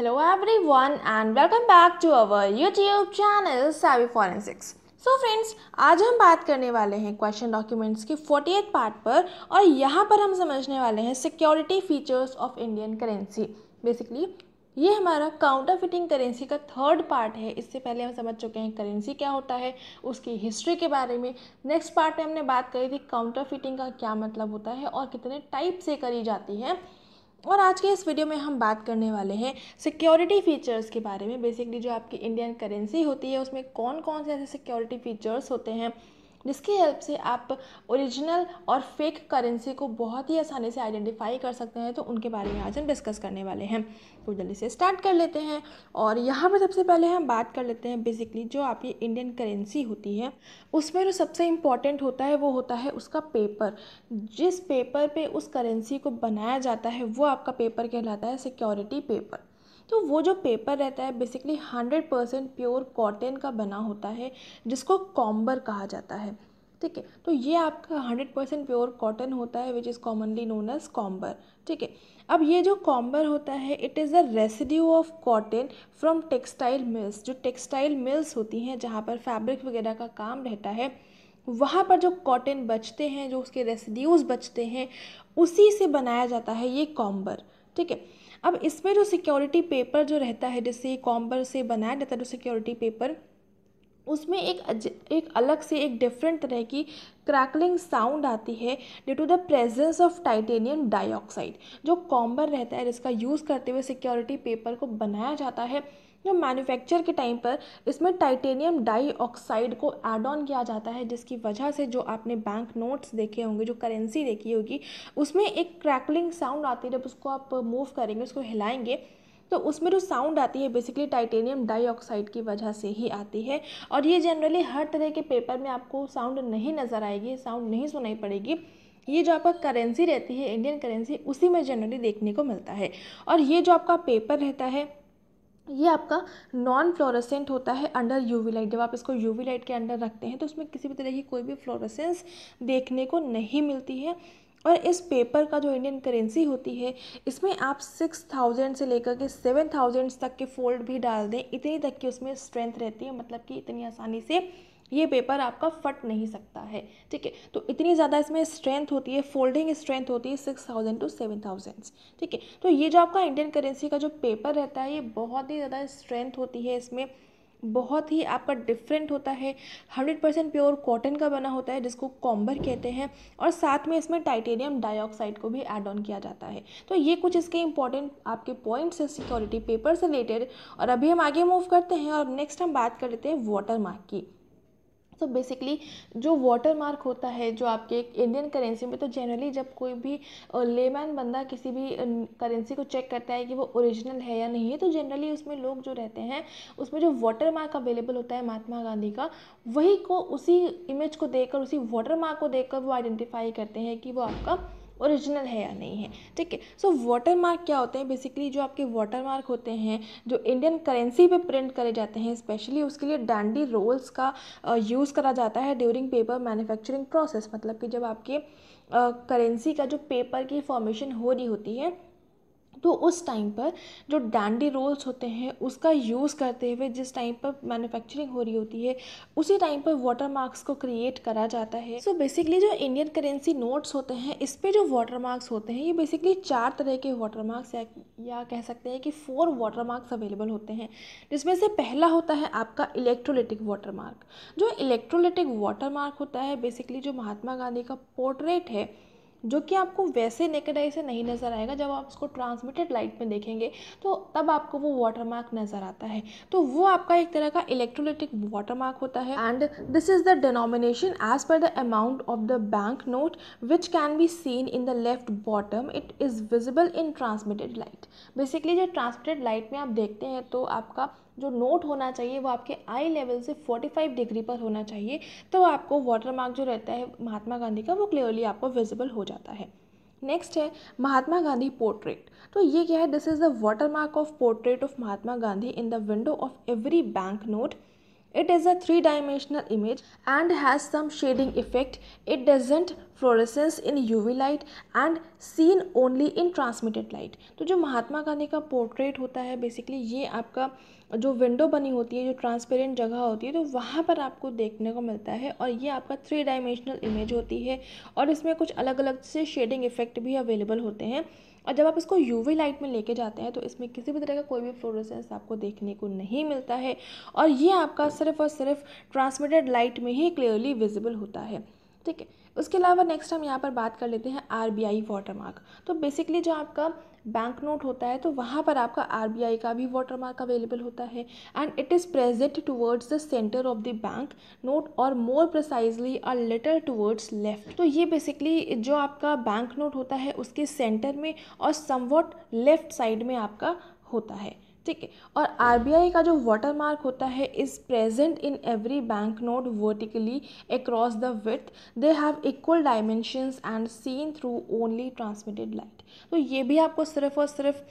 Hello everyone and welcome back to our YouTube channel Savvy Forensics. So friends आज हम बात करने वाले हैं क्वेश्चन डॉक्यूमेंट्स के 48 पार्ट पर और यहाँ पर हम समझने वाले हैं security features of Indian currency basically ये हमारा काउंटर फिटिंग करेंसी का थर्ड पार्ट है इससे पहले हम समझ चुके हैं करेंसी क्या होता है उसकी हिस्ट्री के बारे में नेक्स्ट पार्ट में हमने बात करी थी काउंटर फिटिंग का क्या मतलब होता है और कितने टाइप से करी जाती है और आज के इस वीडियो में हम बात करने वाले हैं सिक्योरिटी फीचर्स के बारे में बेसिकली जो आपकी इंडियन करेंसी होती है उसमें कौन कौन से ऐसे सिक्योरिटी फीचर्स होते हैं जिसकी हेल्प से आप ओरिजिनल और फेक करेंसी को बहुत ही आसानी से आइडेंटिफाई कर सकते हैं तो उनके बारे में आज हम डिस्कस करने वाले हैं तो जल्दी से स्टार्ट कर लेते हैं और यहाँ पर सबसे पहले हम बात कर लेते हैं बेसिकली जो आपकी इंडियन करेंसी होती है उसमें जो सबसे इम्पॉर्टेंट होता है वो होता है उसका पेपर जिस पेपर पे उस करेंसी को बनाया जाता है वो आपका पेपर कहलाता है सिक्योरिटी पेपर तो वो जो पेपर रहता है basically hundred percent pure cotton का बना होता है जिसको कॉम्बर कहा जाता है ठीक है तो ये आपका हंड्रेड परसेंट प्योर कॉटन होता है which is commonly known as comber ठीक है अब ये जो कॉम्बर होता है it is the residue of cotton from textile mills जो टेक्सटाइल मिल्स होती हैं जहाँ पर फैब्रिक वगैरह का काम रहता है वहाँ पर जो कॉटन बचते हैं जो उसके रेसिड्यूज़ बचते हैं उसी से बनाया जाता है ये कॉम्बर ठीक है अब इसमें जो सिक्योरिटी पेपर जो रहता है जैसे कॉम्बर से बनाया जाता है जो सिक्योरिटी पेपर उसमें एक एक अलग से एक डिफरेंट तरह की क्रैकलिंग साउंड आती है due to the presence of titanium dioxide जो कॉम्बर रहता है जिसका यूज़ करते हुए सिक्योरिटी पेपर को बनाया जाता है या मैन्युफैक्चर के टाइम पर इसमें टाइटेनियम डाईऑक्साइड को ऐड ऑन किया जाता है जिसकी वजह से जो आपने बैंक नोट्स देखे होंगे जो करेंसी देखी होगी उसमें एक क्रैकलिंग साउंड आती है जब उसको आप मूव करेंगे उसको हिलाएंगे तो उसमें जो साउंड आती है बेसिकली टाइटेनियम डाइऑक्साइड की वजह से ही आती है और ये जनरली हर तरह के पेपर में आपको साउंड नहीं नज़र आएगी साउंड नहीं सुनाई पड़ेगी ये जो आपका करेंसी रहती है इंडियन करेंसी उसी में जनरली देखने को मिलता है और ये जो आपका पेपर रहता है ये आपका नॉन फ्लोरोसेंट होता है अंडर यूवी लाइट जब आप इसको यूवी लाइट के अंडर रखते हैं तो उसमें किसी भी तरह की कोई भी फ्लोरोसेंस देखने को नहीं मिलती है और इस पेपर का जो इंडियन करेंसी होती है इसमें आप सिक्स थाउजेंड से लेकर के सेवन थाउजेंड्स तक के फोल्ड भी डाल दें इतनी तक की उसमें स्ट्रेंथ रहती है मतलब कि इतनी आसानी से ये पेपर आपका फट नहीं सकता है ठीक है तो इतनी ज़्यादा इसमें स्ट्रेंथ होती है फोल्डिंग स्ट्रेंथ होती है six thousand two seven thousand ठीक है तो ये जो आपका इंडियन करेंसी का जो पेपर रहता है ये बहुत ही ज़्यादा स्ट्रेंथ होती है इसमें बहुत ही आपका डिफरेंट होता है हंड्रेड परसेंट प्योर कॉटन का बना होता है जिसको कॉम्बर कहते हैं और साथ में इसमें टाइटेनियम डाइऑक्साइड को भी ऐड ऑन किया जाता है तो ये कुछ इसके इंपॉर्टेंट आपके पॉइंट्स हैं सिक्योरिटी पेपर से रिलेटेड और अभी हम आगे मूव करते हैं और नेक्स्ट हम बात कर लेते हैं वाटर मार्क की तो बेसिकली जो वाटर मार्क होता है जो आपके इंडियन करेंसी में तो जनरली जब कोई भी लेमैन बंदा किसी भी करेंसी को चेक करता है कि वो ओरिजिनल है या नहीं है तो जनरली उसमें लोग जो रहते हैं उसमें जो वाटर मार्क अवेलेबल होता है महात्मा गांधी का वही को उसी इमेज को देखकर उसी वाटर मार्क को देखकर वो आइडेंटिफाई करते हैं कि वो आपका ओरिजिनल है या नहीं है ठीक है सो वाटर मार्क क्या होते हैं बेसिकली जो आपके वाटर मार्क होते हैं जो इंडियन करेंसी पे प्रिंट करे जाते हैं स्पेशली उसके लिए डांडी रोल्स का यूज़ करा जाता है ड्यूरिंग पेपर मैन्युफैक्चरिंग प्रोसेस मतलब कि जब आपके करेंसी का जो पेपर की फॉर्मेशन हो रही होती है तो उस टाइम पर जो डांडी रोल्स होते हैं उसका यूज़ करते हुए जिस टाइम पर मैन्युफैक्चरिंग हो रही होती है उसी टाइम पर वाटर मार्क्स को क्रिएट करा जाता है सो so बेसिकली जो इंडियन करेंसी नोट्स होते हैं इस पर जो वाटर मार्क्स होते हैं ये बेसिकली चार तरह के वाटर मार्क्स या, या कह सकते हैं कि फोर वाटर मार्क्स अवेलेबल होते हैं जिसमें से पहला होता है आपका इलेक्ट्रोलिटिक वाटर मार्क जो इलेक्ट्रोलिटिक वाटर मार्क होता है बेसिकली जो महात्मा गांधी का पोर्ट्रेट है जो कि आपको वैसे नेकेड आई से नहीं नज़र आएगा जब आप उसको ट्रांसमिटेड लाइट में देखेंगे तो तब आपको वो वाटर मार्क नज़र आता है तो वो आपका एक तरह का इलेक्ट्रोलिटिक वाटर मार्क होता है and this is the denomination as per the amount of the bank note which can be seen in the left bottom it is visible in transmitted light basically जब transmitted light में आप देखते हैं तो आपका जो नोट होना चाहिए वो आपके आई लेवल से 45 डिग्री पर होना चाहिए तो आपको वाटर मार्क जो रहता है महात्मा गांधी का वो क्लियरली आपको विजिबल हो जाता है नेक्स्ट है महात्मा गांधी पोर्ट्रेट तो ये क्या है this is the water mark of portrait of Mahatma Gandhi in the window of every bank note it is a three dimensional image and has some shading effect it doesn't fluorescence in UV light and seen only in transmitted light तो जो महात्मा गांधी का portrait होता है basically ये आपका जो window बनी होती है जो ट्रांसपेरेंट जगह होती है तो वहाँ पर आपको देखने को मिलता है और ये आपका थ्री डायमेंशनल इमेज होती है और इसमें कुछ अलग अलग से शेडिंग इफेक्ट भी अवेलेबल होते हैं और जब आप इसको यूवी लाइट में लेके जाते हैं तो इसमें किसी भी तरह का कोई भी फ्लोरोसेंस आपको देखने को नहीं मिलता है और ये आपका सिर्फ और सिर्फ ट्रांसमिटेड लाइट में ही क्लियरली विजिबल होता है ठीक है उसके अलावा नेक्स्ट हम यहाँ पर बात कर लेते हैं R B I water mark तो बेसिकली जो आपका बैंक नोट होता है तो वहाँ पर आपका आर का भी वाटर मार्क अवेलेबल होता है and it is present towards the centre of the bank note or more precisely a letter towards left तो ये बेसिकली जो आपका बैंक नोट होता है उसके सेंटर में और समवॉट लेफ्ट साइड में आपका होता है ठीक है और आर का जो वाटर मार्क होता है is present in every bank note vertically across the with they have equal dimensions and seen through only transmitted light तो ये भी आपको सिर्फ और सिर्फ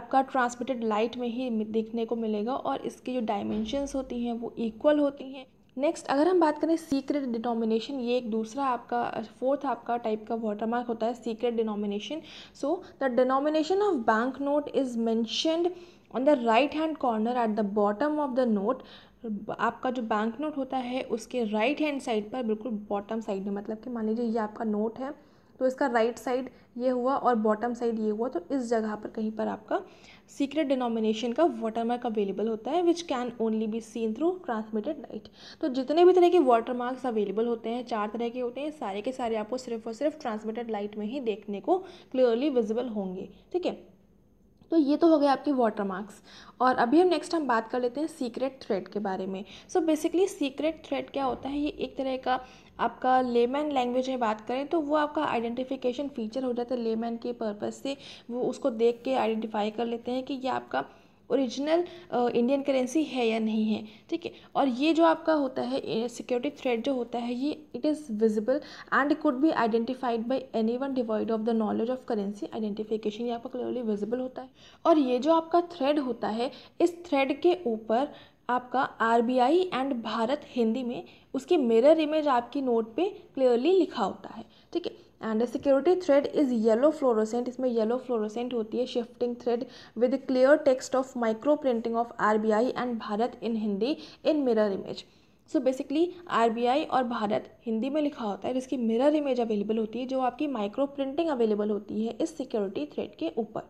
आपका ट्रांसमिटेड लाइट में ही देखने को मिलेगा और इसकी जो डायमेंशंस होती हैं वो इक्वल होती हैं नेक्स्ट अगर हम बात करें सीक्रेट डिनोमिनेशन ये एक दूसरा आपका फोर्थ आपका टाइप का वाटरमार्क होता है secret denomination so the denomination of bank note is mentioned on the right hand corner at the bottom of the note आपका जो बैंक नोट होता है उसके राइट हैंड साइड पर बिल्कुल बॉटम साइड में मतलब कि मान लीजिए ये आपका नोट है तो इसका राइट right साइड ये हुआ और बॉटम साइड ये हुआ तो इस जगह पर कहीं पर आपका सीक्रेट डिनोमिनेशन का वाटर मार्क अवेलेबल होता है which can only be seen through transmitted light तो जितने भी तरह के वाटर मार्क्स अवेलेबल होते हैं चार तरह के होते हैं सारे के सारे आपको सिर्फ और सिर्फ ट्रांसमिटेड लाइट में ही देखने को क्लियरली विजिबल होंगे ठीक है तो ये तो हो गया आपके वाटर मार्क्स और अभी हम नेक्स्ट हम बात कर लेते हैं सीक्रेट थ्रेड के बारे में सो बेसिकली सीक्रेट थ्रेड क्या होता है ये एक तरह का आपका लेमैन लैंग्वेज में बात करें तो वो आपका आइडेंटिफिकेशन फीचर हो जाता है लेमैन के पर्पज़ से वो उसको देख के आइडेंटिफाई कर लेते हैं कि ये आपका ओरिजिनल इंडियन करेंसी है या नहीं है ठीक है और ये जो आपका होता है सिक्योरिटी थ्रेड जो होता है ये it is visible and could be identified by anyone devoid of the knowledge of currency identification ये आपका क्लियरली विजिबल होता है और ये जो आपका थ्रेड होता है इस थ्रेड के ऊपर आपका आर एंड भारत हिंदी में उसकी मिरर इमेज आपकी नोट पे क्लियरली लिखा होता है ठीक है and security thread is yellow fluorescent इसमें येलो फ्लोरोसेंट होती है shifting thread with clear text of micro printing of I and Bharat in Hindi in mirror image so basically I और भारत हिंदी में लिखा होता है जिसकी मिरर इमेज अवेलेबल होती है जो आपकी माइक्रो प्रिंटिंग अवेलेबल होती है इस सिक्योरिटी थ्रेड के ऊपर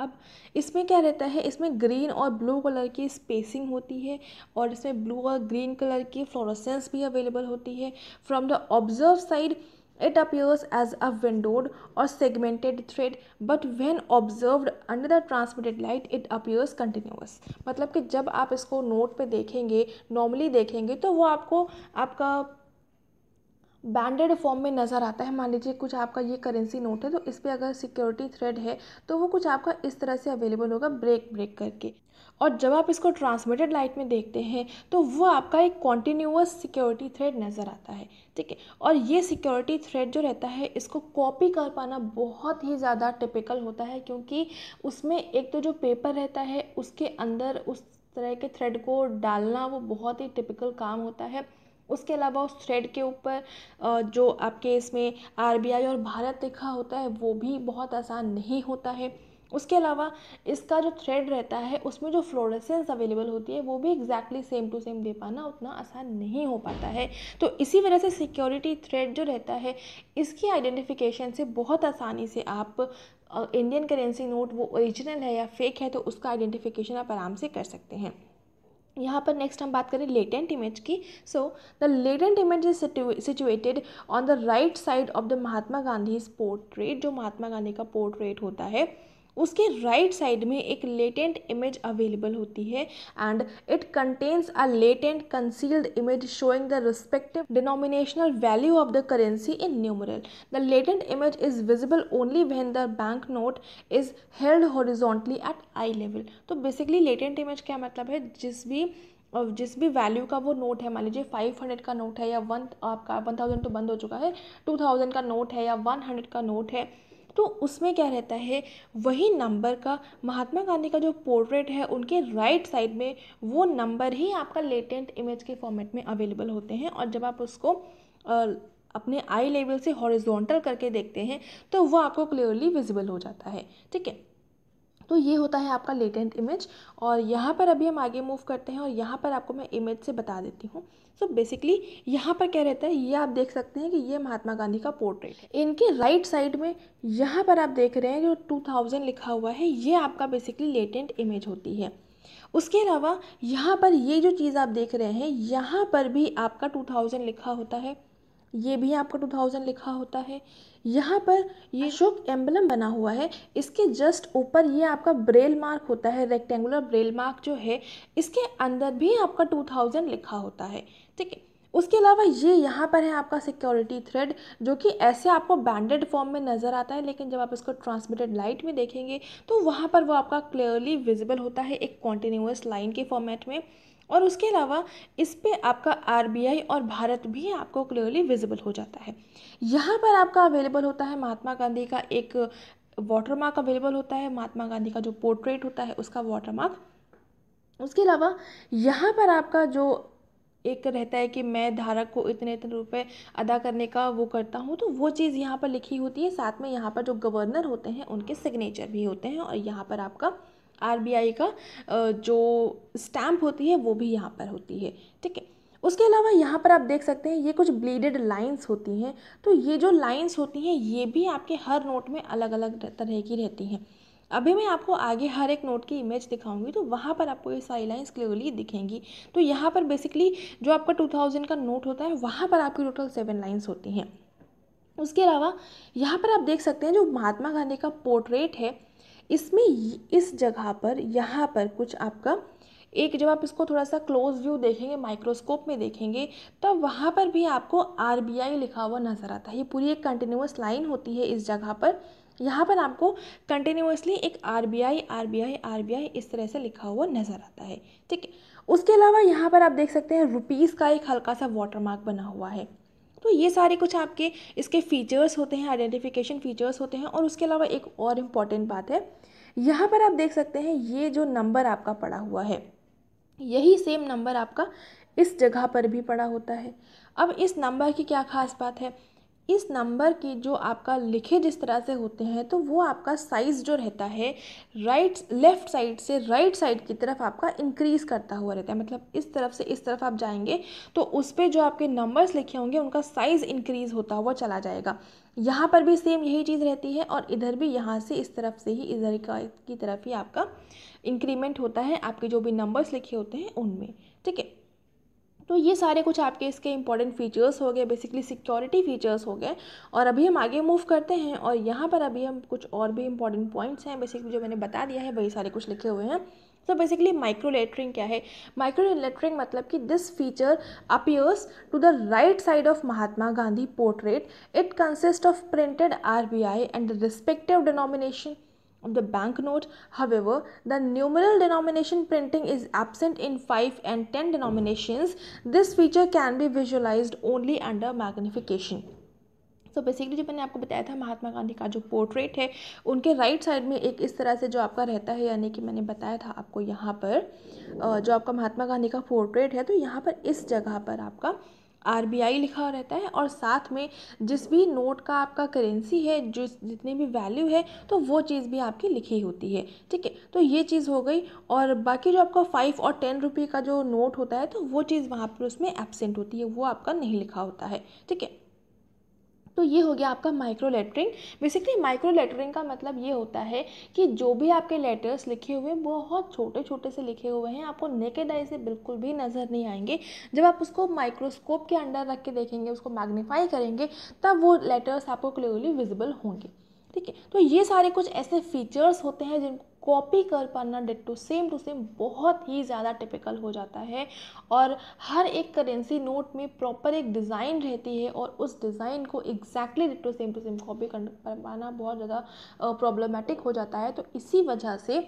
अब इसमें क्या रहता है इसमें ग्रीन और ब्लू कलर की स्पेसिंग होती है और इसमें ब्लू और ग्रीन कलर की फ्लोरोसेंस भी अवेलेबल होती है फ्रॉम द ऑब्जर्व side It appears as a windowed or segmented thread, but when observed under the transmitted light, it appears continuous. मतलब कि जब आप इसको नोट पे देखेंगे normally देखेंगे तो वो आपको आपका बैंडेड फॉर्म में नज़र आता है मान लीजिए कुछ आपका ये करेंसी नोट है तो इस पर अगर सिक्योरिटी थ्रेड है तो वो कुछ आपका इस तरह से अवेलेबल होगा ब्रेक ब्रेक करके और जब आप इसको ट्रांसमिटेड लाइट में देखते हैं तो वो आपका एक कॉन्टीन्यूस सिक्योरिटी थ्रेड नज़र आता है ठीक है और ये सिक्योरिटी थ्रेड जो रहता है इसको कॉपी कर पाना बहुत ही ज़्यादा टिपिकल होता है क्योंकि उसमें एक तो जो पेपर रहता है उसके अंदर उस तरह के थ्रेड को डालना वो बहुत ही टिपिकल काम होता है उसके अलावा उस थ्रेड के ऊपर जो आपके इसमें आर बी आई और भारत लिखा होता है वो भी बहुत आसान नहीं होता है उसके अलावा इसका जो थ्रेड रहता है उसमें जो फ्लोरेसेंस अवेलेबल होती है वो भी एग्जैक्टली सेम टू सेम दे पाना उतना आसान नहीं हो पाता है तो इसी वजह से सिक्योरिटी थ्रेड जो रहता है इसकी आइडेंटिफिकेशन से बहुत आसानी से आप इंडियन करेंसी नोट वो ओरिजिनल है या फेक है तो उसका आइडेंटिफिकेशन आप आराम से कर सकते हैं यहाँ पर नेक्स्ट हम बात करें लेटेंट इमेज की so the latent image is situated on the right side of the Mahatma Gandhi portrait जो महात्मा गांधी का पोर्ट्रेट होता है उसके राइट right साइड में एक लेटेंट इमेज अवेलेबल होती है and it contains a latent concealed image showing the respective denominational value of the currency in numeral the latent image is visible only when the bank note is held horizontally at eye level तो basically latent image क्या मतलब है जिस भी और जिस भी value का वो नोट है मान लीजिए फाइव हंड्रेड का नोट है या वन आपका वन थाउजेंड तो बंद हो चुका है टू थाउजेंड का नोट है या वन हंड्रेड का नोट है तो उसमें क्या रहता है वही नंबर का महात्मा गांधी का जो पोर्ट्रेट है उनके राइट साइड में वो नंबर ही आपका लेटेंट इमेज के फॉर्मेट में अवेलेबल होते हैं और जब आप उसको अपने आई लेवल से हॉरिजॉन्टल करके देखते हैं तो वो आपको क्लियरली विजिबल हो जाता है ठीक है तो ये होता है आपका लेटेंट इमेज और यहाँ पर अभी हम आगे मूव करते हैं और यहाँ पर आपको मैं इमेज से बता देती हूँ सो बेसिकली यहाँ पर क्या रहता है ये आप देख सकते हैं कि ये महात्मा गांधी का पोर्ट्रेट इनके राइट साइड में यहाँ पर आप देख रहे हैं जो थाउजेंड लिखा हुआ है ये आपका बेसिकली लेटेंट इमेज होती है उसके अलावा यहाँ पर ये जो चीज़ आप देख रहे हैं यहाँ पर भी आपका 2000 लिखा होता है ये भी आपका टू थाउजेंड लिखा होता है यहाँ पर ये अशोक एम्बलम बना हुआ है इसके जस्ट ऊपर ये आपका ब्रेल मार्क होता है रेक्टेंगुलर ब्रेल मार्क जो है इसके अंदर भी आपका टू थाउजेंड लिखा होता है ठीक है उसके अलावा ये यहाँ पर है आपका सिक्योरिटी थ्रेड जो कि ऐसे आपको बैंडेड फॉर्म में नज़र आता है लेकिन जब आप इसको ट्रांसमिटेड लाइट में देखेंगे तो वहाँ पर वो आपका क्लियरली विजिबल होता है एक कॉन्टीन्यूस लाइन के फॉर्मेट में और उसके अलावा इस पर आपका आर और भारत भी आपको क्लियरली विजिबल हो जाता है यहाँ पर आपका अवेलेबल होता है महात्मा गांधी का एक वाटर मार्क अवेलेबल होता है महात्मा गांधी का जो पोर्ट्रेट होता है उसका वाटर मार्क उसके अलावा यहाँ पर आपका जो एक रहता है कि मैं धारक को इतने इतने रुपए अदा करने का वो करता हूँ तो वो चीज़ यहाँ पर लिखी होती है साथ में यहाँ पर जो गवर्नर होते हैं उनके सिग्नेचर भी होते हैं और यहाँ पर आपका आर का जो स्टैम्प होती है वो भी यहाँ पर होती है ठीक है उसके अलावा यहाँ पर आप देख सकते हैं ये कुछ ब्लीडेड लाइंस होती हैं तो ये जो लाइंस होती हैं ये भी आपके हर नोट में अलग अलग तरह की रहती हैं अभी मैं आपको आगे हर एक नोट की इमेज दिखाऊंगी तो वहाँ पर आपको ये सारी लाइन्स क्लियरली दिखेंगी तो यहाँ पर बेसिकली जो आपका टू थाउजेंड का नोट होता है वहाँ पर आपकी टोटल सेवन लाइन्स होती हैं उसके अलावा यहाँ पर आप देख सकते हैं जो महात्मा गांधी का पोर्ट्रेट है इसमें इस जगह पर यहाँ पर कुछ आपका एक जब आप इसको थोड़ा सा क्लोज व्यू देखेंगे माइक्रोस्कोप में देखेंगे तब वहाँ पर भी आपको आर लिखा हुआ नज़र आता है ये पूरी एक कंटिन्यूस लाइन होती है इस जगह पर यहाँ पर आपको कंटिन्यूसली एक R B I R B I R B I इस तरह से लिखा हुआ नज़र आता है ठीक है उसके अलावा यहाँ पर आप देख सकते हैं रुपीज़ का एक हल्का सा वाटर मार्क बना हुआ है तो ये सारे कुछ आपके इसके फीचर्स होते हैं आइडेंटिफिकेशन फीचर्स होते हैं और उसके अलावा एक और इम्पॉर्टेंट बात है यहाँ पर आप देख सकते हैं ये जो नंबर आपका पड़ा हुआ है यही सेम नंबर आपका इस जगह पर भी पड़ा होता है अब इस नंबर की क्या खास बात है इस नंबर की जो आपका लिखे जिस तरह से होते हैं तो वो आपका साइज़ जो रहता है राइट लेफ़्ट साइड से राइट साइड की तरफ आपका इंक्रीज़ करता हुआ रहता है मतलब इस तरफ से इस तरफ आप जाएंगे तो उस पर जो आपके नंबर्स लिखे होंगे उनका साइज़ इंक्रीज़ होता हुआ चला जाएगा यहाँ पर भी सेम यही चीज़ रहती है और इधर भी यहाँ से इस तरफ से ही इधर का की तरफ ही आपका इंक्रीमेंट होता है आपके जो भी नंबर्स लिखे होते हैं उनमें ठीक है तो ये सारे कुछ आपके इसके इंपॉर्टेंट फीचर्स हो गए बेसिकली सिक्योरिटी फीचर्स हो गए और अभी हम आगे मूव करते हैं और यहाँ पर अभी हम कुछ और भी इंपॉर्टेंट पॉइंट्स हैं बेसिकली जो मैंने बता दिया है वही सारे कुछ लिखे हुए हैं सो बेसिकली माइक्रो लेटरिंग क्या है माइक्रो लेटरिंग मतलब कि this feature appears to the right side of Mahatma Gandhi portrait it consist of printed R B I and respective denomination of the banknote. However, the numeral denomination printing is absent in 5 and 10 denominations. This feature can be visualized only under magnification. So basically जो मैंने आपको बताया था महात्मा गांधी का जो portrait है उनके right right side में एक इस तरह से जो आपका रहता है यानी कि मैंने बताया था आपको यहाँ पर जो आपका महात्मा गांधी का पोर्ट्रेट है तो यहाँ पर इस जगह पर आपका आर बी आई लिखा रहता है और साथ में जिस भी नोट का आपका करेंसी है जो जितनी भी वैल्यू है तो वो चीज़ भी आपकी लिखी होती है ठीक है तो ये चीज़ हो गई और बाकी जो आपका फाइव और टेन रुपये का जो नोट होता है तो वो चीज़ वहाँ पर उसमें एबसेंट होती है वो आपका नहीं लिखा होता है ठीक है तो ये हो गया आपका micro lettering basically micro lettering का मतलब ये होता है कि जो भी आपके लेटर्स लिखे हुए हैं बहुत छोटे छोटे से लिखे हुए हैं आपको नेकेड आई से बिल्कुल भी नज़र नहीं आएंगे जब आप उसको माइक्रोस्कोप के अंडर रख के देखेंगे उसको मैग्नीफाई करेंगे तब वो लेटर्स आपको क्लियरली विजिबल होंगे ठीक है तो ये सारे कुछ ऐसे फीचर्स होते हैं जिनको कॉपी कर पाना डेट टू सेम टू सेम बहुत ही ज़्यादा टिपिकल हो जाता है और हर एक करेंसी नोट में प्रॉपर एक डिज़ाइन रहती है और उस डिज़ाइन को एग्जैक्टली डेट to same to same copy कर पाना बहुत ज़्यादा प्रॉब्लमेटिक हो जाता है तो इसी वजह से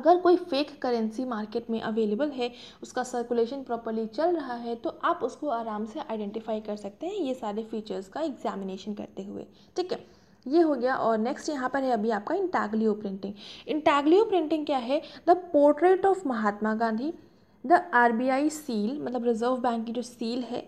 अगर कोई फेक करेंसी मार्केट में अवेलेबल है उसका सर्कुलेशन प्रॉपरली चल रहा है तो आप उसको आराम से आइडेंटिफाई कर सकते हैं ये सारे फीचर्स का एग्जामिनेशन करते हुए ठीक है ये हो गया और नेक्स्ट यहाँ पर है अभी आपका इंटाग्लियो प्रिंटिंग इंटाग्लियो प्रिंटिंग क्या है the portrait of Mahatma Gandhi the RBI seal मतलब रिजर्व बैंक की जो सील है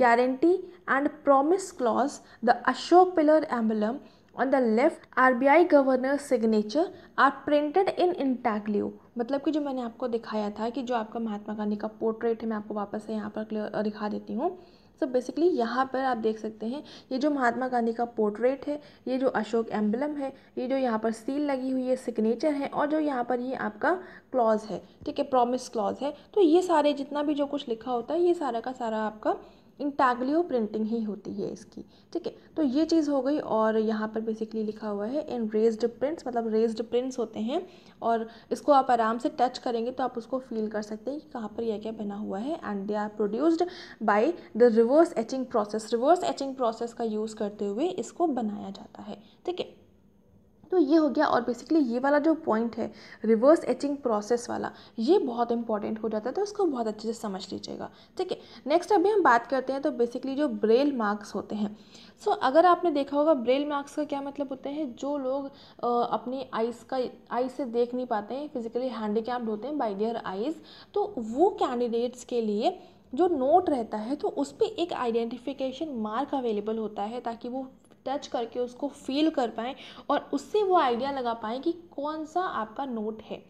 guarantee and promise clause the Ashoka pillar emblem on the left RBI governor signature are printed in intaglio मतलब कि जो मैंने आपको दिखाया था कि जो आपका महात्मा गांधी का पोर्ट्रेट है मैं आपको वापस से यहाँ पर दिखा देती हूँ सो बेसिकली यहाँ पर आप देख सकते हैं ये जो महात्मा गांधी का पोर्ट्रेट है ये जो अशोक एम्बलम है ये जो यहाँ पर सील लगी हुई है सिग्नेचर है और जो यहाँ पर ये आपका क्लॉज है ठीक है प्रॉमिस क्लॉज है तो ये सारे जितना भी जो कुछ लिखा होता है ये सारा का सारा आपका इंटाग्लियो प्रिंटिंग ही होती है इसकी ठीक है तो ये चीज़ हो गई और यहाँ पर बेसिकली लिखा हुआ है इन रेज्ड प्रिंट्स मतलब रेज्ड प्रिंट्स होते हैं और इसको आप आराम से टच करेंगे तो आप उसको फील कर सकते हैं कि कहाँ पर यह क्या बना हुआ है and they are produced by the reverse etching process reverse etching process का यूज़ करते हुए इसको बनाया जाता है ठीक है तो ये हो गया और बेसिकली ये वाला जो पॉइंट है रिवर्स एचिंग प्रोसेस वाला ये बहुत इंपॉर्टेंट हो जाता है तो उसको बहुत अच्छे से समझ लीजिएगा ठीक है नेक्स्ट अभी हम बात करते हैं तो बेसिकली जो ब्रेल मार्क्स होते हैं सो so, अगर आपने देखा होगा ब्रेल मार्क्स का क्या मतलब होते हैं जो लोग आ, अपनी आइज़ का आई से देख नहीं पाते हैं फिजिकली हैंडीकैप्ड होते हैं बाई देयर आइज़ तो वो कैंडिडेट्स के लिए जो नोट रहता है तो उस पर एक आइडेंटिफिकेशन मार्क अवेलेबल होता है ताकि वो टच करके उसको फील कर पाएँ और उससे वो आइडिया लगा पाएँ कि कौन सा आपका नोट है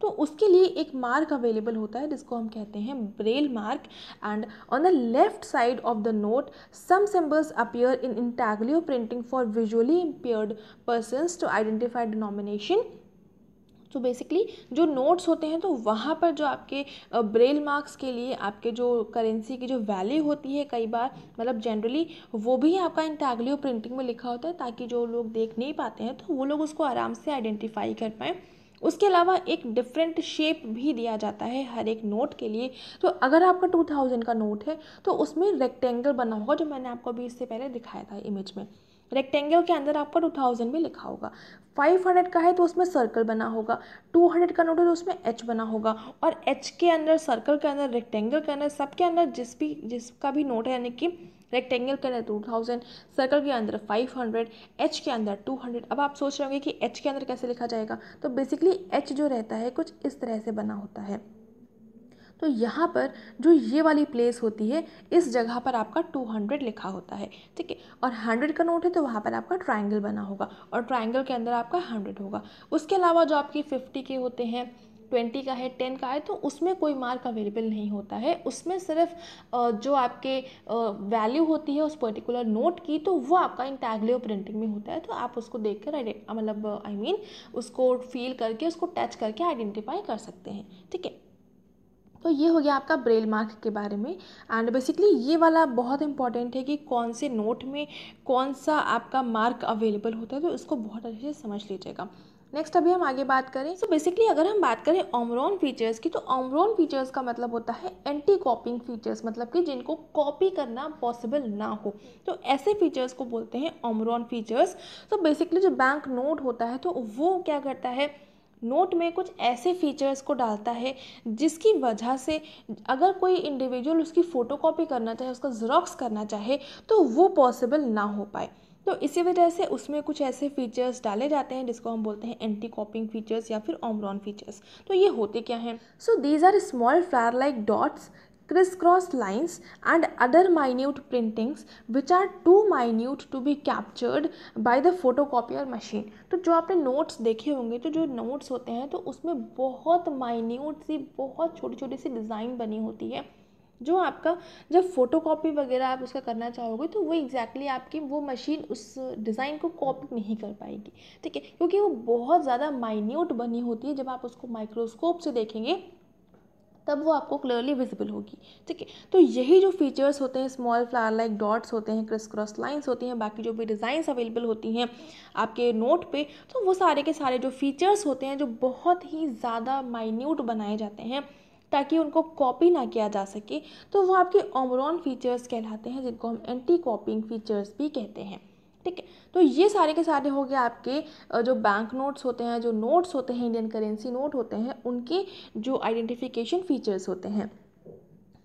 तो उसके लिए एक मार्क अवेलेबल होता है जिसको हम कहते हैं Braille mark and on the left side of the note some symbols appear in intaglio printing for visually impaired persons to identify denomination तो बेसिकली जो नोट्स होते हैं तो वहाँ पर जो आपके ब्रेल मार्क्स के लिए आपके जो करेंसी की जो वैल्यू होती है कई बार मतलब जनरली वो भी आपका इन टैगलियो प्रिंटिंग में लिखा होता है ताकि जो लोग देख नहीं पाते हैं तो वो लोग उसको आराम से आइडेंटिफाई कर पाएँ उसके अलावा एक डिफरेंट शेप भी दिया जाता है हर एक नोट के लिए तो अगर आपका टू थाउजेंड का नोट है तो उसमें रेक्टेंगल बना होगा जो मैंने आपको अभी इससे पहले दिखाया था इमेज में रेक्टेंगल के अंदर आपका टू थाउजेंड भी लिखा होगा फाइव हंड्रेड का है तो उसमें सर्कल बना होगा टू हंड्रेड का नोट है तो उसमें एच बना होगा और एच के अंदर सर्कल के अंदर रेक्टेंगल के अंदर सबके अंदर जिस भी जिसका भी नोट है यानी कि रेक्टेंगल के अंदर टू थाउजेंड सर्कल के अंदर फाइव हंड्रेड एच के अंदर टू हंड्रेड अब आप सोच रहे होंगे कि एच के अंदर कैसे लिखा जाएगा तो बेसिकली एच जो रहता है कुछ इस तरह से बना होता है तो यहाँ पर जो ये वाली प्लेस होती है इस जगह पर आपका 200 लिखा होता है ठीक है और 100 का नोट है तो वहाँ पर आपका ट्राइंगल बना होगा और ट्राइंगल के अंदर आपका 100 होगा उसके अलावा जो आपकी 50 के होते हैं ट्वेंटी का है टेन का है तो उसमें कोई मार्क अवेलेबल नहीं होता है उसमें सिर्फ जो आपके वैल्यू होती है उस पर्टिकुलर नोट की तो वो आपका इन टैगलियो प्रिंटिंग में होता है तो आप उसको देख कर मतलब आई मीन उसको फील करके उसको टच करके आइडेंटिफाई कर सकते हैं ठीक है तो ये हो गया आपका ब्रेल मार्क के बारे में एंड बेसिकली ये वाला बहुत इंपॉर्टेंट है कि कौन से नोट में कौन सा आपका मार्क अवेलेबल होता है तो इसको बहुत अच्छे से समझ लीजिएगा नेक्स्ट अभी हम आगे बात करें तो so बेसिकली अगर हम बात करें ओमरोन फीचर्स की तो ओमरोन फीचर्स का मतलब होता है एंटी कॉपिंग फीचर्स मतलब कि जिनको कॉपी करना पॉसिबल ना हो तो ऐसे फीचर्स को बोलते हैं ओमरोन फीचर्स तो बेसिकली जो बैंक नोट होता है तो वो क्या करता है नोट में कुछ ऐसे फीचर्स को डालता है जिसकी वजह से अगर कोई इंडिविजुअल उसकी फ़ोटो कॉपी करना चाहे उसका जरॉक्स करना चाहे तो वो पॉसिबल ना हो पाए तो इसी वजह से उसमें कुछ ऐसे फीचर्स डाले जाते हैं जिसको हम बोलते हैं एंटी कॉपिंग फीचर्स या फिर ओमरॉन फीचर्स तो ये होते क्या हैं so these are small flower like dots crisscross lines and other minute printings which are too minute to be captured by the photocopier machine तो जो आपने notes देखे होंगे तो जो notes होते हैं तो उसमें बहुत minute सी बहुत छोटी छोटी सी डिज़ाइन बनी होती है जो आपका जब फ़ोटो कॉपी वगैरह आप उसका करना चाहोगे तो वो एग्जैक्टली exactly आपकी वो मशीन उस डिज़ाइन को कॉपी नहीं कर पाएगी ठीक है क्योंकि वो बहुत ज़्यादा माइन्यूट बनी होती है जब आप उसको माइक्रोस्कोप से देखेंगे तब वो आपको क्लियरली विजिबल होगी ठीक है तो यही जो फीचर्स होते हैं स्मॉल फ्लावर लाइक डॉट्स होते हैं क्रिस क्रॉस लाइन्स होती हैं बाकी जो भी डिज़ाइंस अवेलेबल होती हैं आपके नोट पे तो वो सारे के सारे जो फीचर्स होते हैं जो बहुत ही ज़्यादा माइन्यूट बनाए जाते हैं ताकि उनको कॉपी ना किया जा सके तो वो आपके ओमरॉन फीचर्स कहलाते हैं जिनको हम एंटी कॉपिंग फीचर्स भी कहते हैं ठीक है तो ये सारे के सारे हो गए आपके जो बैंक नोट्स होते हैं जो नोट्स होते हैं इंडियन करेंसी नोट होते हैं उनके जो आइडेंटिफिकेशन फीचर्स होते हैं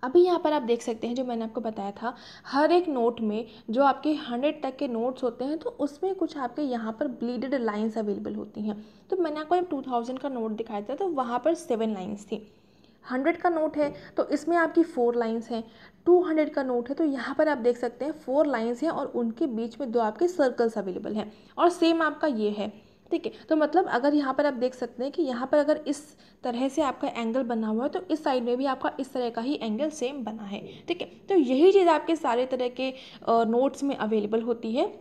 अभी यहाँ पर आप देख सकते हैं जो मैंने आपको बताया था हर एक नोट में जो आपके हंड्रेड तक के नोट्स होते हैं तो उसमें कुछ आपके यहाँ पर ब्लीडेड लाइंस अवेलेबल होती हैं तो मैंने आपको जब टू थाउजेंड का नोट दिखाया था तो वहाँ पर सेवन लाइन्स थी हंड्रेड का नोट है तो इसमें आपकी फ़ोर लाइन्स हैं टू हंड्रेड का नोट है तो यहाँ पर आप देख सकते हैं फोर लाइन्स हैं और उनके बीच में दो आपके सर्कल्स अवेलेबल हैं और सेम आपका ये है ठीक है तो मतलब अगर यहाँ पर आप देख सकते हैं कि यहाँ पर अगर इस तरह से आपका एंगल बना हुआ है तो इस साइड में भी आपका इस तरह का ही एंगल सेम बना है ठीक है तो यही चीज़ आपके सारे तरह के नोट्स में अवेलेबल होती है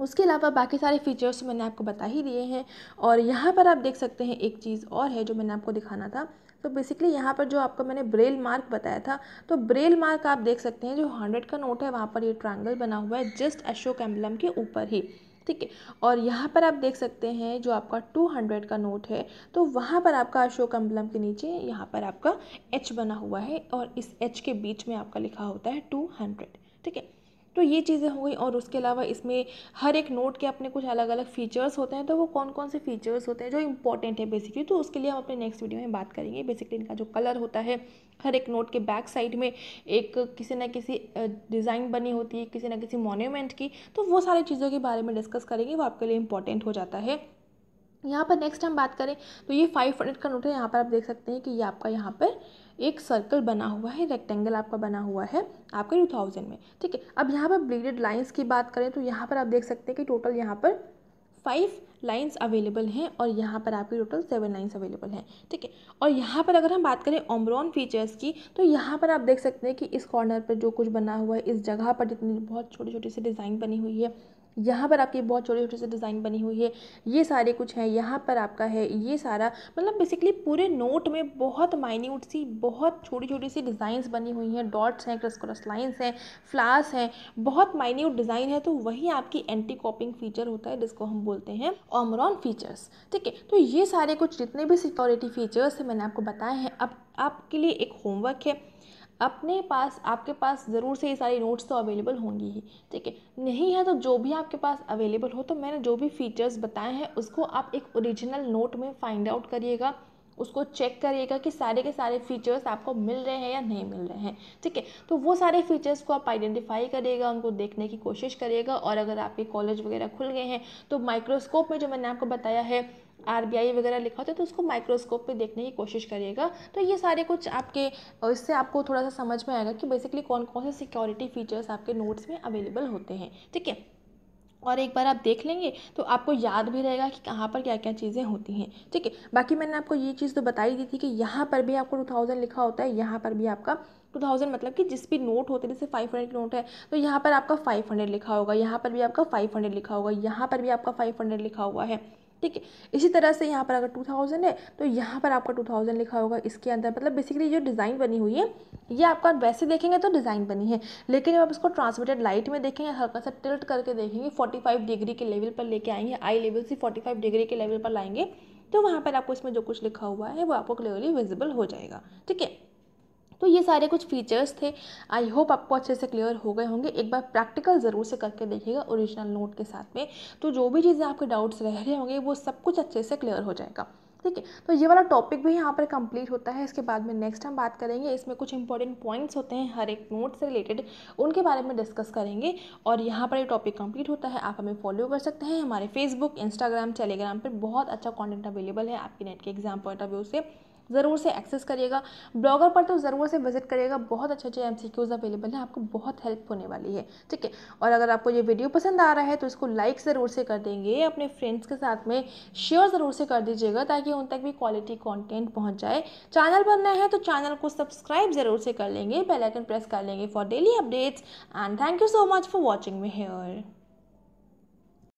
उसके अलावा बाकी सारे फीचर्स मैंने आपको बता ही दिए हैं और यहाँ पर आप देख सकते हैं एक चीज़ और है जो मैंने आपको दिखाना था तो बेसिकली यहाँ पर जो आपको मैंने ब्रेल मार्क बताया था तो ब्रेल मार्क आप देख सकते हैं जो हंड्रेड का नोट है वहाँ पर ये ट्रायंगल बना हुआ है जस्ट अशोक एम्बलम के ऊपर ही ठीक है और यहाँ पर आप देख सकते हैं जो आपका टू हंड्रेड का नोट है तो वहाँ पर आपका अशोक अम्बलम के नीचे यहाँ पर आपका एच बना हुआ है और इस एच के बीच में आपका लिखा होता है टू हंड्रेड ठीक है तो ये चीज़ें हो गई और उसके अलावा इसमें हर एक नोट के अपने कुछ अलग अलग फीचर्स होते हैं तो वो कौन कौन से फीचर्स होते हैं जो इंपॉर्टेंट है बेसिकली तो उसके लिए हम अपने नेक्स्ट वीडियो में बात करेंगे बेसिकली इनका जो कलर होता है हर एक नोट के बैक साइड में एक किसी न किसी डिज़ाइन बनी होती है किसी न किसी मोन्यूमेंट की तो वो सारी चीज़ों के बारे में डिस्कस करेंगे वो आपके लिए इंपॉर्टेंट हो जाता है यहाँ पर नेक्स्ट हम बात करें तो ये फाइव हंड्रेड का नोट है यहाँ पर आप देख सकते हैं कि ये आपका यहाँ पर एक सर्कल बना हुआ है रेक्टेंगल आपका बना हुआ है आपके टू थाउजेंड में ठीक है अब यहाँ पर ब्लीडेड लाइन्स की बात करें तो यहाँ पर आप देख सकते हैं कि टोटल यहाँ पर फाइव लाइन्स अवेलेबल हैं और यहाँ पर आपकी टोटल सेवन लाइन्स अवेलेबल हैं ठीक है और यहाँ पर अगर हम बात करें ओमरॉन फीचर्स की तो यहाँ पर आप देख सकते हैं कि इस कॉर्नर पर जो कुछ बना हुआ है इस जगह पर जितनी बहुत छोटी छोटी सी डिज़ाइन बनी हुई है यहाँ पर आपकी बहुत छोटे छोटे से डिज़ाइन बनी हुई है ये सारे कुछ हैं यहाँ पर आपका है ये सारा मतलब बेसिकली पूरे नोट में बहुत माइन्यूट सी बहुत छोटी छोटी सी डिज़ाइंस बनी हुई हैं डॉट्स हैं क्रस क्रस लाइन्स हैं फ्लास हैं बहुत माइन्यूट डिज़ाइन है तो वही आपकी एंटी कॉपिंग फीचर होता है जिसको हम बोलते हैं ऑमरॉन फीचर्स ठीक है तो ये सारे कुछ जितने भी सिक्योरिटी फीचर्स हैं मैंने आपको बताए हैं अब आपके लिए एक होमवर्क है अपने पास आपके पास ज़रूर से ये सारी नोट्स तो अवेलेबल होंगी ही ठीक है नहीं है तो जो भी आपके पास अवेलेबल हो तो मैंने जो भी फीचर्स बताए हैं उसको आप एक ओरिजिनल नोट में फाइंड आउट करिएगा उसको चेक करिएगा कि सारे के सारे फीचर्स आपको मिल रहे हैं या नहीं मिल रहे हैं ठीक है तो वो सारे फीचर्स को आप आइडेंटिफाई करिएगा उनको देखने की कोशिश करिएगा और अगर आपके कॉलेज वगैरह खुल गए हैं तो माइक्रोस्कोप में जो मैंने आपको बताया है आर वगैरह लिखा होता है तो उसको माइक्रोस्कोप पे देखने की कोशिश करिएगा तो ये सारे कुछ आपके इससे आपको थोड़ा सा समझ में आएगा कि बेसिकली कौन कौन से सिक्योरिटी फीचर्स आपके नोट्स में अवेलेबल होते हैं ठीक है और एक बार आप देख लेंगे तो आपको याद भी रहेगा कि कहाँ पर क्या क्या चीज़ें होती हैं ठीक है बाकी मैंने आपको ये चीज़ तो बताई दी थी कि यहाँ पर भी आपको टू थाउजेंड लिखा होता है यहाँ पर भी आपका टू थाउजेंड मतलब कि जिस भी नोट होते हैं जैसे फाइव हंड्रेड नोट है तो यहाँ पर आपका फाइव हंड्रेड लिखा होगा यहाँ पर भी आपका फाइव हंड्रेड लिखा होगा यहाँ पर भी आपका फाइव हंड्रेड लिखा हुआ है ठीक है इसी तरह से यहाँ पर अगर टू थाउजेंड है तो यहाँ पर आपका टू थाउजेंड लिखा होगा इसके अंदर मतलब बेसिकली जो डिज़ाइन बनी हुई है ये आपका वैसे देखेंगे तो डिज़ाइन बनी है लेकिन जब आप इसको ट्रांसमिटेड लाइट में देखेंगे हल्का सा टिल्ट करके देखेंगे फोर्टी फाइव डिग्री के लेवल पर लेके आएंगे आई लेवल से फोर्टी फाइव डिग्री के लेवल पर लाएंगे तो वहाँ पर आपको इसमें जो कुछ लिखा हुआ है वो आपको क्लियरली विजिबल हो जाएगा ठीक है तो ये सारे कुछ फीचर्स थे आई होप आपको अच्छे से क्लियर हो गए होंगे एक बार प्रैक्टिकल ज़रूर से करके देखिएगा ओरिजिनल नोट के साथ में तो जो भी चीज़ें आपके डाउट्स रह रहे होंगे वो सब कुछ अच्छे से क्लियर हो जाएगा ठीक है तो ये वाला टॉपिक भी यहाँ पर कंप्लीट होता है इसके बाद में नेक्स्ट हम बात करेंगे इसमें कुछ इंपॉर्टेंट पॉइंट्स होते हैं हर एक नोट से रिलेटेड उनके बारे में डिस्कस करेंगे और यहाँ पर ये टॉपिक कंप्लीट होता है आप हमें फॉलो कर सकते हैं हमारे फेसबुक इंस्टाग्राम टेलीग्राम पर बहुत अच्छा कॉन्टेंट अवेलेबल है आपकी नेट के एग्जाम पॉइंट ऑफ व्यू से ज़रूर से एक्सेस करिएगा ब्लॉगर पर तो ज़रूर से विजिट करिएगा बहुत अच्छे अच्छे एम अवेलेबल हैं आपको बहुत हेल्प होने वाली है ठीक है और अगर आपको ये वीडियो पसंद आ रहा है तो इसको लाइक ज़रूर से कर देंगे अपने फ्रेंड्स के साथ में शेयर ज़रूर से कर दीजिएगा ताकि उन तक भी क्वालिटी कॉन्टेंट पहुँच जाए चैनल बनना है तो चैनल को सब्सक्राइब ज़रूर से कर लेंगे बेलाइकन प्रेस कर लेंगे for daily updates and thank you so much for watching मे हेयर